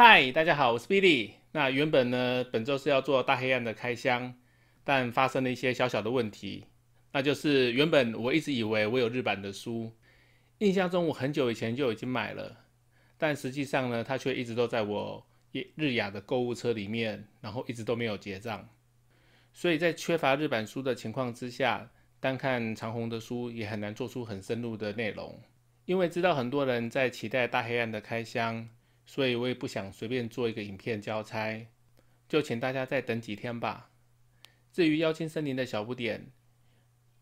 嗨，大家好，我是 Billy。那原本呢，本周是要做大黑暗的开箱，但发生了一些小小的问题。那就是原本我一直以为我有日版的书，印象中我很久以前就已经买了，但实际上呢，它却一直都在我日日雅的购物车里面，然后一直都没有结账。所以在缺乏日版书的情况之下，单看长虹的书也很难做出很深入的内容，因为知道很多人在期待大黑暗的开箱。所以我也不想随便做一个影片交差，就请大家再等几天吧。至于妖精森林的小不点，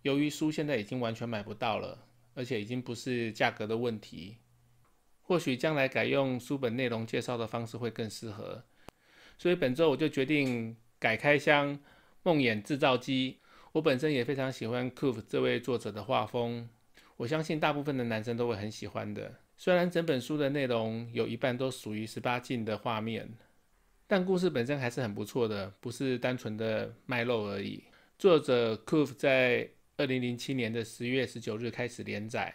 由于书现在已经完全买不到了，而且已经不是价格的问题，或许将来改用书本内容介绍的方式会更适合。所以本周我就决定改开箱梦魇制造机。我本身也非常喜欢 c u o f 这位作者的画风，我相信大部分的男生都会很喜欢的。虽然整本书的内容有一半都属于十八禁的画面，但故事本身还是很不错的，不是单纯的卖肉而已。作者 Kouf 在二零零七年的十月十九日开始连载，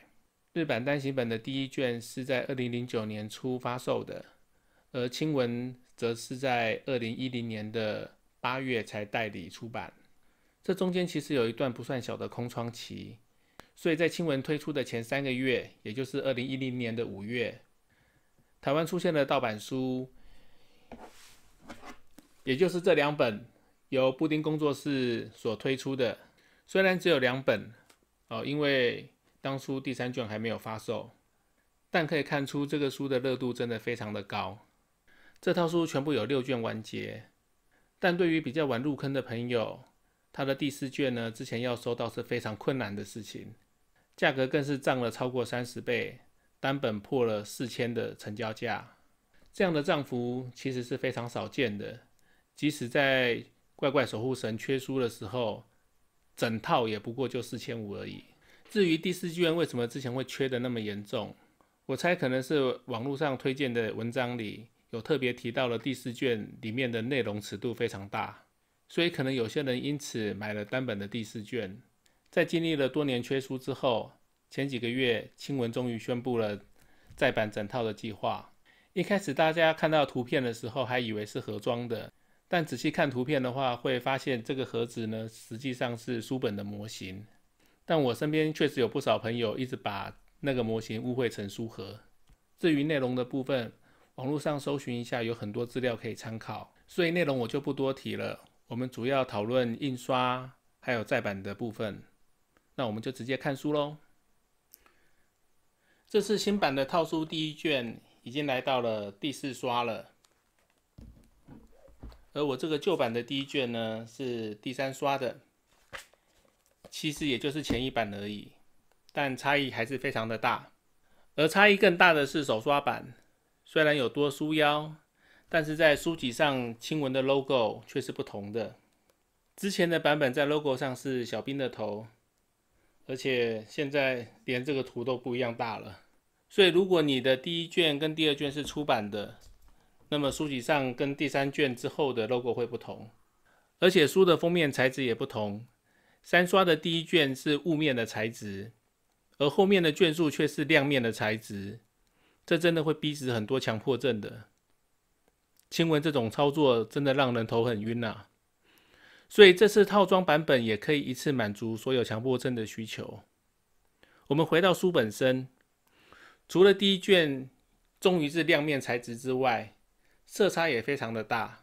日版单行本的第一卷是在二零零九年初发售的，而轻文则是在二零一零年的八月才代理出版，这中间其实有一段不算小的空窗期。所以在新闻推出的前三个月，也就是二零一零年的五月，台湾出现了盗版书，也就是这两本由布丁工作室所推出的。虽然只有两本哦，因为当初第三卷还没有发售，但可以看出这个书的热度真的非常的高。这套书全部有六卷完结，但对于比较晚入坑的朋友，他的第四卷呢，之前要收到是非常困难的事情。价格更是涨了超过三十倍，单本破了四千的成交价，这样的涨幅其实是非常少见的。即使在《怪怪守护神》缺书的时候，整套也不过就四千五而已。至于第四卷为什么之前会缺的那么严重，我猜可能是网络上推荐的文章里有特别提到了第四卷里面的内容尺度非常大，所以可能有些人因此买了单本的第四卷。在经历了多年缺书之后，前几个月，青文终于宣布了再版整套的计划。一开始大家看到图片的时候，还以为是盒装的，但仔细看图片的话，会发现这个盒子呢，实际上是书本的模型。但我身边确实有不少朋友一直把那个模型误会成书盒。至于内容的部分，网络上搜寻一下，有很多资料可以参考，所以内容我就不多提了。我们主要讨论印刷还有再版的部分。那我们就直接看书喽。这次新版的套书第一卷已经来到了第四刷了，而我这个旧版的第一卷呢是第三刷的，其实也就是前一版而已，但差异还是非常的大。而差异更大的是手刷版，虽然有多书腰，但是在书籍上亲文的 logo 却是不同的。之前的版本在 logo 上是小兵的头。而且现在连这个图都不一样大了，所以如果你的第一卷跟第二卷是出版的，那么书籍上跟第三卷之后的 logo 会不同，而且书的封面材质也不同。三刷的第一卷是雾面的材质，而后面的卷数却是亮面的材质，这真的会逼死很多强迫症的。亲闻这种操作真的让人头很晕啊！所以这次套装版本也可以一次满足所有强迫症的需求。我们回到书本身，除了第一卷终于是亮面材质之外，色差也非常的大。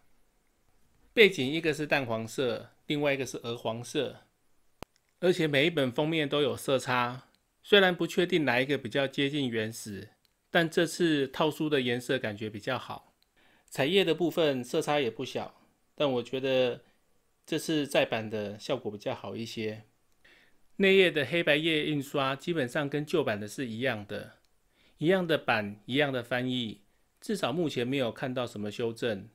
背景一个是淡黄色，另外一个是鹅黄色，而且每一本封面都有色差。虽然不确定哪一个比较接近原始，但这次套书的颜色感觉比较好。彩页的部分色差也不小，但我觉得。这次再版的效果比较好一些，内页的黑白页印刷基本上跟旧版的是一样的，一样的版，一样的翻译，至少目前没有看到什么修正。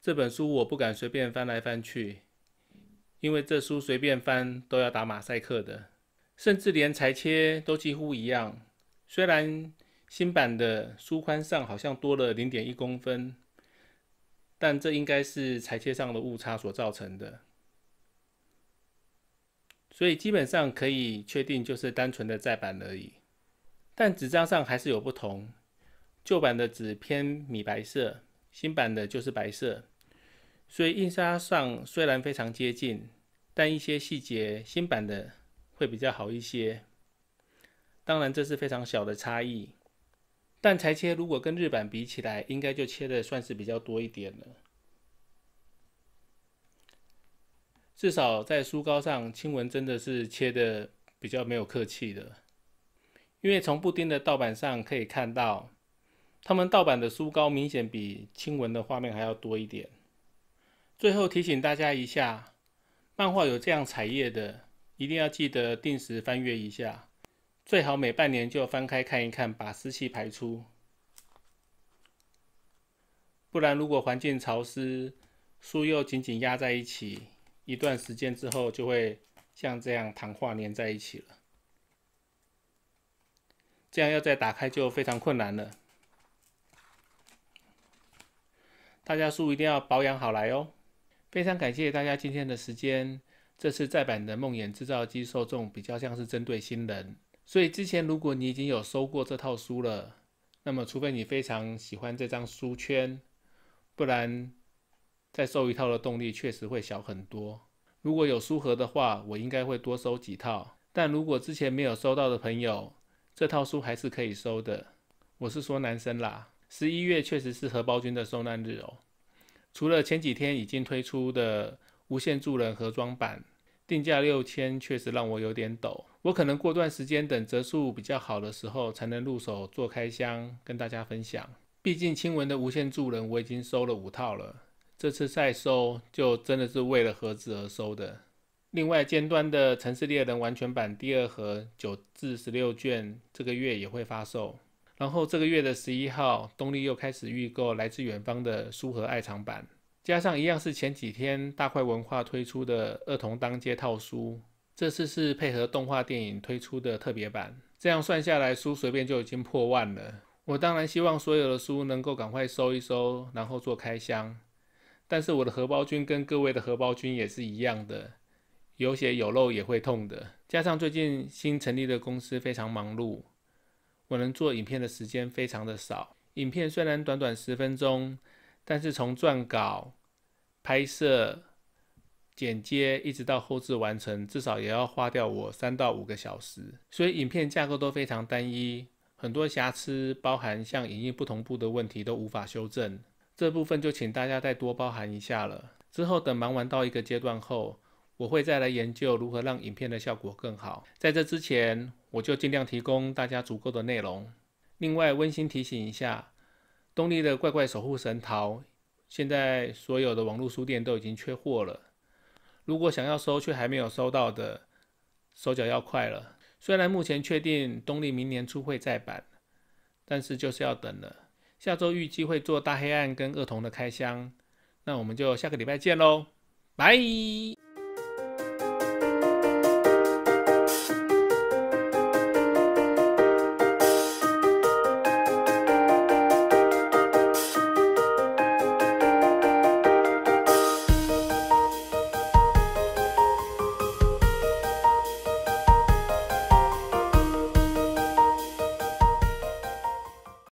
这本书我不敢随便翻来翻去，因为这书随便翻都要打马赛克的，甚至连裁切都几乎一样。虽然新版的书宽上好像多了零点一公分。但这应该是裁切上的误差所造成的，所以基本上可以确定就是单纯的再版而已。但纸张上还是有不同，旧版的纸偏米白色，新版的就是白色，所以印刷上虽然非常接近，但一些细节新版的会比较好一些。当然这是非常小的差异。但裁切如果跟日版比起来，应该就切的算是比较多一点了。至少在书高上，亲文真的是切的比较没有客气的，因为从布丁的盗版上可以看到，他们盗版的书高明显比亲文的画面还要多一点。最后提醒大家一下，漫画有这样彩页的，一定要记得定时翻阅一下。最好每半年就翻开看一看，把湿气排出。不然，如果环境潮湿，书又紧紧压在一起，一段时间之后就会像这样糖化粘在一起了。这样要再打开就非常困难了。大家书一定要保养好来哦！非常感谢大家今天的时间。这次再版的《梦魇制造机》受众比较像是针对新人。所以之前如果你已经有收过这套书了，那么除非你非常喜欢这张书圈，不然再收一套的动力确实会小很多。如果有书盒的话，我应该会多收几套。但如果之前没有收到的朋友，这套书还是可以收的。我是说男生啦，十一月确实是荷包君的受难日哦。除了前几天已经推出的无限助人盒装版。定价六千确实让我有点抖，我可能过段时间等折数比较好的时候才能入手做开箱跟大家分享。毕竟亲文的无限助人我已经收了五套了，这次再收就真的是为了盒子而收的。另外，尖端的城市猎人完全版第二盒九至十六卷这个月也会发售，然后这个月的十一号东立又开始预购来自远方的书和爱藏版。加上一样是前几天大块文化推出的儿童当街套书，这次是配合动画电影推出的特别版。这样算下来，书随便就已经破万了。我当然希望所有的书能够赶快收一收，然后做开箱。但是我的荷包君跟各位的荷包君也是一样的，有血有肉也会痛的。加上最近新成立的公司非常忙碌，我能做影片的时间非常的少。影片虽然短短十分钟。但是从撰稿、拍摄、剪接一直到后置完成，至少也要花掉我三到五个小时。所以影片架构都非常单一，很多瑕疵，包含像影音不同步的问题都无法修正。这部分就请大家再多包涵一下了。之后等忙完到一个阶段后，我会再来研究如何让影片的效果更好。在这之前，我就尽量提供大家足够的内容。另外温馨提醒一下。东立的《怪怪守护神》桃，现在所有的网络书店都已经缺货了。如果想要收却还没有收到的，手脚要快了。虽然目前确定东立明年初会再版，但是就是要等了。下周预计会做大黑暗跟恶童的开箱，那我们就下个礼拜见喽，拜。